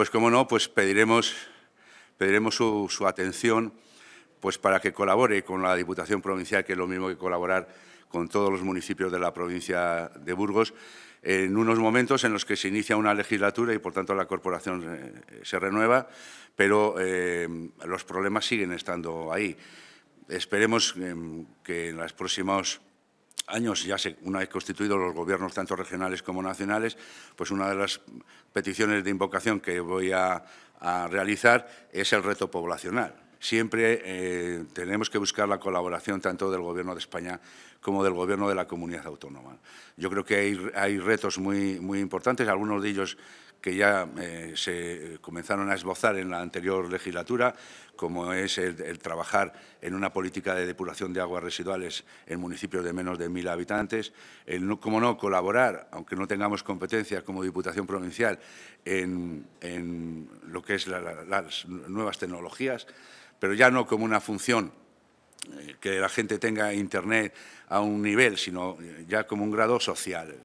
pues como no, pues pediremos, pediremos su, atención pues para que colabore con la Diputación Provincial, que es lo mismo que colaborar con todos los municipios de la provincia de Burgos, en unos momentos en los que se inicia una legislatura y, por tanto, la corporación eh, se renueva, pero eh, los problemas siguen estando ahí. Esperemos em, que en las próximas años, ya se, una vez constituidos los gobiernos tanto regionales como nacionales, pues una de las peticiones de invocación que voy a realizar es el reto poblacional siempre eh, tenemos que buscar la colaboración tanto del Gobierno de España como del Gobierno de la comunidad autónoma. Yo creo que hay, retos muy, muy importantes, algunos de ellos que ya eh, se comenzaron a esbozar en la anterior legislatura, como es el, trabajar en una política de depuración de aguas residuales en municipios de menos de mil habitantes, el, no, colaborar, aunque no tengamos competencias como Diputación Provincial, en, lo que es las nuevas tecnologías, pero ya no como una función eh, que la gente tenga Internet a un nivel, sino eh, ya como un grado social.